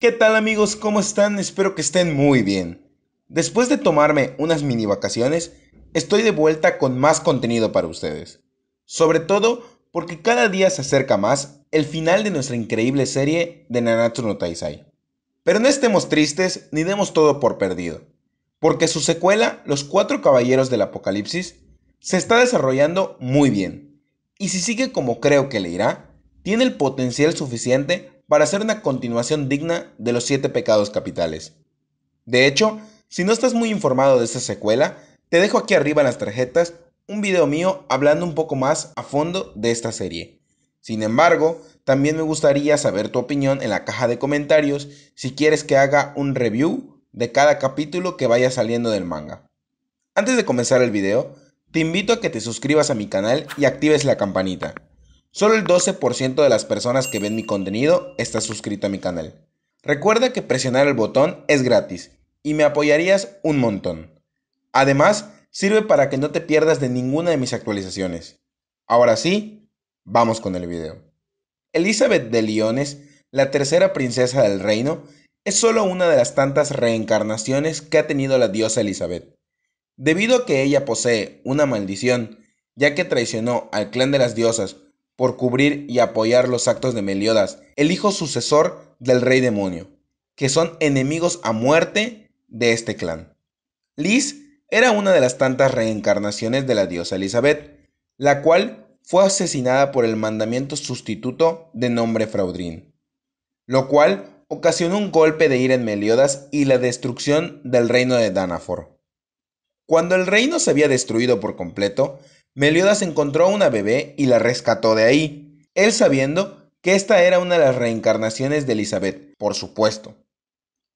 ¿Qué tal amigos? ¿Cómo están? Espero que estén muy bien. Después de tomarme unas mini vacaciones, estoy de vuelta con más contenido para ustedes. Sobre todo porque cada día se acerca más el final de nuestra increíble serie de Nanatsu no Taisai. Pero no estemos tristes ni demos todo por perdido, porque su secuela, Los Cuatro Caballeros del Apocalipsis, se está desarrollando muy bien, y si sigue como creo que le irá, tiene el potencial suficiente para hacer una continuación digna de los siete pecados capitales. De hecho, si no estás muy informado de esta secuela, te dejo aquí arriba en las tarjetas un video mío hablando un poco más a fondo de esta serie. Sin embargo, también me gustaría saber tu opinión en la caja de comentarios si quieres que haga un review de cada capítulo que vaya saliendo del manga. Antes de comenzar el video, te invito a que te suscribas a mi canal y actives la campanita. Solo el 12% de las personas que ven mi contenido está suscrito a mi canal. Recuerda que presionar el botón es gratis y me apoyarías un montón. Además, sirve para que no te pierdas de ninguna de mis actualizaciones. Ahora sí, vamos con el video. Elizabeth de Liones, la tercera princesa del reino, es solo una de las tantas reencarnaciones que ha tenido la diosa Elizabeth. Debido a que ella posee una maldición, ya que traicionó al clan de las diosas por cubrir y apoyar los actos de Meliodas, el hijo sucesor del rey demonio, que son enemigos a muerte de este clan. Liz era una de las tantas reencarnaciones de la diosa Elizabeth, la cual fue asesinada por el mandamiento sustituto de nombre Fraudrin, lo cual ocasionó un golpe de ira en Meliodas y la destrucción del reino de Danafor. Cuando el reino se había destruido por completo, Meliodas encontró a una bebé y la rescató de ahí, él sabiendo que esta era una de las reencarnaciones de Elizabeth, por supuesto.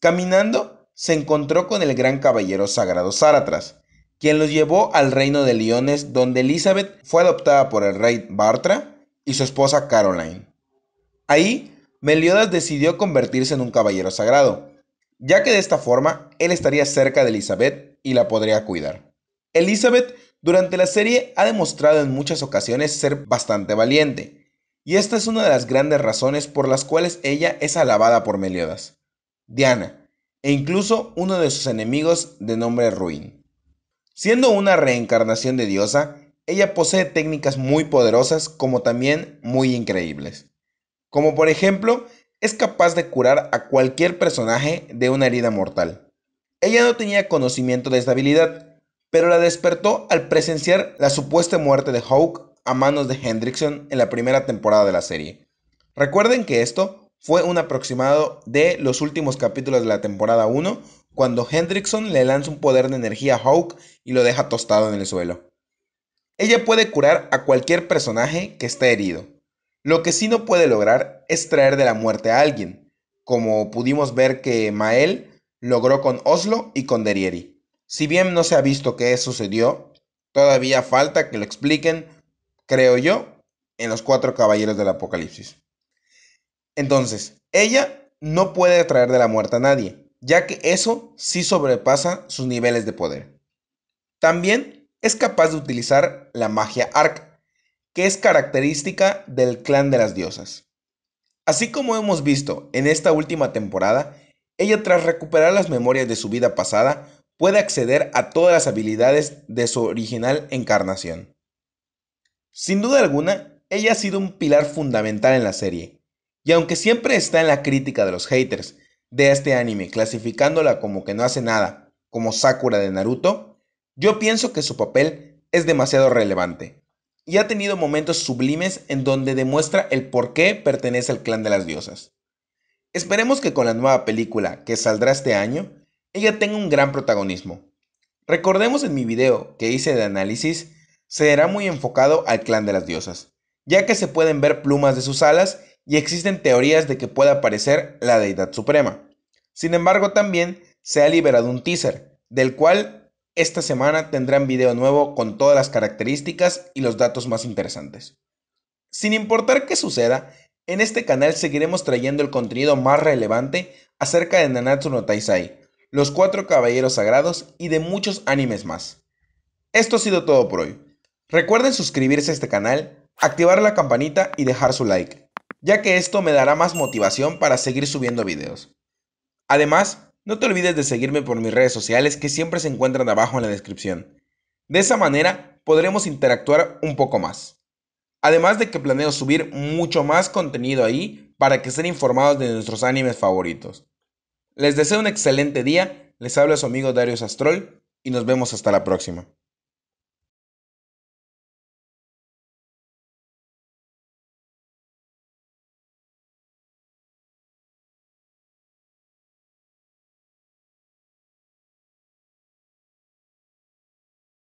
Caminando, se encontró con el gran caballero sagrado Saratras, quien los llevó al reino de Liones, donde Elizabeth fue adoptada por el rey Bartra y su esposa Caroline. Ahí, Meliodas decidió convertirse en un caballero sagrado, ya que de esta forma él estaría cerca de Elizabeth y la podría cuidar. Elizabeth durante la serie ha demostrado en muchas ocasiones ser bastante valiente, y esta es una de las grandes razones por las cuales ella es alabada por Meliodas, Diana, e incluso uno de sus enemigos de nombre Ruin. Siendo una reencarnación de diosa, ella posee técnicas muy poderosas como también muy increíbles. Como por ejemplo, es capaz de curar a cualquier personaje de una herida mortal. Ella no tenía conocimiento de esta habilidad, pero la despertó al presenciar la supuesta muerte de Hawk a manos de Hendrickson en la primera temporada de la serie. Recuerden que esto fue un aproximado de los últimos capítulos de la temporada 1, cuando Hendrickson le lanza un poder de energía a Hawk y lo deja tostado en el suelo. Ella puede curar a cualquier personaje que esté herido. Lo que sí no puede lograr es traer de la muerte a alguien, como pudimos ver que Mael logró con Oslo y con Derieri. Si bien no se ha visto qué sucedió, todavía falta que lo expliquen, creo yo, en los cuatro caballeros del Apocalipsis. Entonces, ella no puede traer de la muerte a nadie, ya que eso sí sobrepasa sus niveles de poder. También es capaz de utilizar la magia arc, que es característica del clan de las diosas. Así como hemos visto en esta última temporada, ella tras recuperar las memorias de su vida pasada puede acceder a todas las habilidades de su original encarnación. Sin duda alguna, ella ha sido un pilar fundamental en la serie, y aunque siempre está en la crítica de los haters de este anime, clasificándola como que no hace nada, como Sakura de Naruto, yo pienso que su papel es demasiado relevante, y ha tenido momentos sublimes en donde demuestra el por qué pertenece al clan de las diosas. Esperemos que con la nueva película que saldrá este año, ella tenga un gran protagonismo. Recordemos en mi video que hice de análisis, será muy enfocado al clan de las diosas, ya que se pueden ver plumas de sus alas y existen teorías de que pueda aparecer la deidad suprema. Sin embargo, también se ha liberado un teaser, del cual esta semana tendrán video nuevo con todas las características y los datos más interesantes. Sin importar qué suceda, en este canal seguiremos trayendo el contenido más relevante acerca de Nanatsu no Taisai, los Cuatro Caballeros Sagrados y de muchos animes más. Esto ha sido todo por hoy. Recuerden suscribirse a este canal, activar la campanita y dejar su like, ya que esto me dará más motivación para seguir subiendo videos. Además, no te olvides de seguirme por mis redes sociales que siempre se encuentran abajo en la descripción. De esa manera podremos interactuar un poco más. Además de que planeo subir mucho más contenido ahí para que estén informados de nuestros animes favoritos. Les deseo un excelente día, les habla su amigo Darius Astrol y nos vemos hasta la próxima.